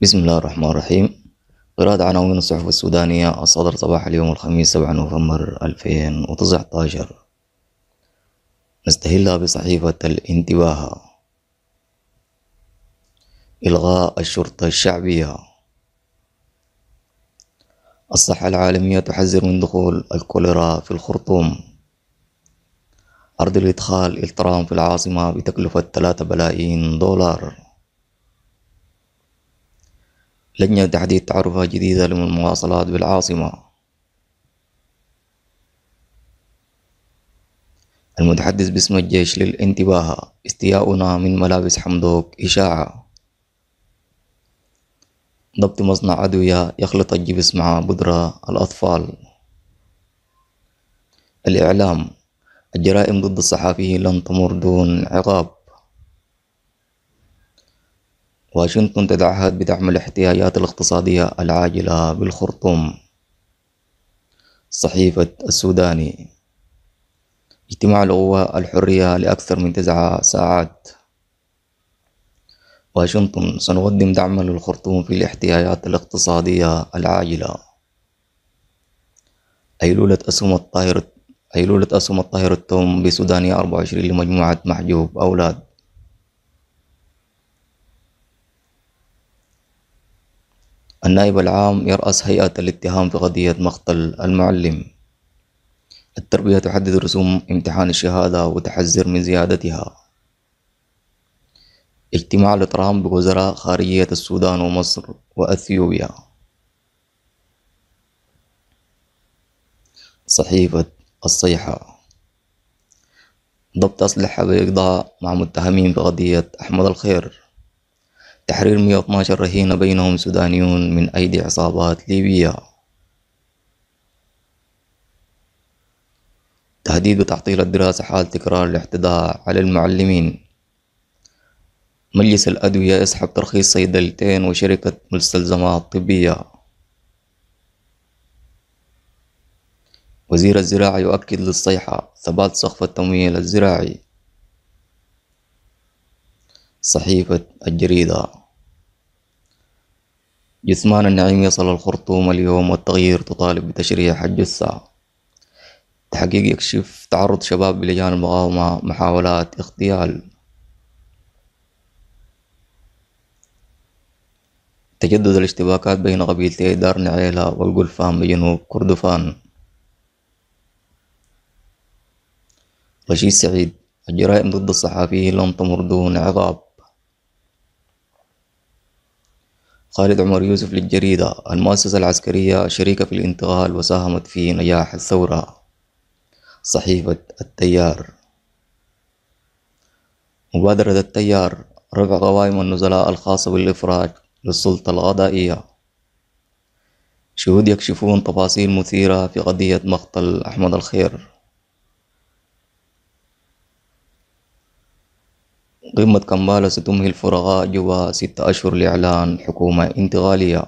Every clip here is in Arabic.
بسم الله الرحمن الرحيم قراءة عناوين الصحف السودانية الصدر صباح اليوم الخميس 7 نوفمبر 2019 نستهلها بصحيفة الانتباه إلغاء الشرطة الشعبية الصحة العالمية تحذر من دخول الكوليرا في الخرطوم عرض الإدخال إلترام في العاصمة بتكلفة 3 بلايين دولار لجنة تحديد تعرفة جديدة للمواصلات بالعاصمة المتحدث باسم الجيش للانتباه استياؤنا من ملابس حمدوك إشاعة ضبط مصنع أدوية يخلط الجبس مع بذرة الأطفال الإعلام الجرائم ضد الصحفيين لن تمر دون عقاب واشنطن تتعهد بدعم الاحتياجات الاقتصادية العاجلة بالخرطوم صحيفة السوداني اجتماع القوى الحرية لأكثر من تسعة ساعات واشنطن سنقدم دعما للخرطوم في الاحتياجات الاقتصادية العاجلة أيلولة أسهم الطاهر أيلولة أسهم الطاهر التوم بسودانية 24 لمجموعة محجوب أولاد النائب العام يرأس هيئة الاتهام في قضية مقتل المعلم التربية تحدد رسوم امتحان الشهادة وتحذر من زيادتها اجتماع لترامب بوزراء خارجية السودان ومصر وأثيوبيا صحيفة الصيحة ضبط أسلحة بإقضاء مع متهمين بقضية أحمد الخير تحرير 112 رهينة بينهم سودانيون من أيدي عصابات ليبية تهديد وتعطيل الدراسة حال تكرار الاعتداء على المعلمين مجلس الأدوية يسحب ترخيص صيدلتين وشركة مستلزمات طبية وزير الزراعة يؤكد للصيحة ثبات سقف التمويل الزراعي صحيفة الجريدة جثمان النعيم يصل الخرطوم اليوم والتغيير تطالب بتشريع حج الساعة تحقيق يكشف تعرض شباب بلجان المقاومة محاولات اغتيال تجدد الاشتباكات بين قبيلتي دار نعيلة والقلفان بجنوب كردفان رشيد سعيد الجرائم ضد الصحفيين لم تمر دون عقاب خالد عمر يوسف للجريدة المؤسسة العسكرية شريكة في الانتقال وساهمت في نجاح الثورة صحيفة التيار مبادرة التيار رفع قوائم النزلاء الخاصة بالإفراج للسلطة القضائية شهود يكشفون تفاصيل مثيرة في قضية مقتل أحمد الخير قمة كمبالا ستمهل الفرغاء جوا ست أشهر لإعلان حكومة انتقالية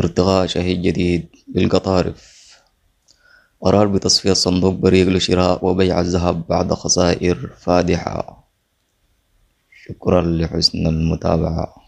ارتغاء شهيد جديد بالقطارف قرار بتصفية صندوق بريق لشراء وبيع الذهب بعد خسائر فادحة شكرا لحسن المتابعة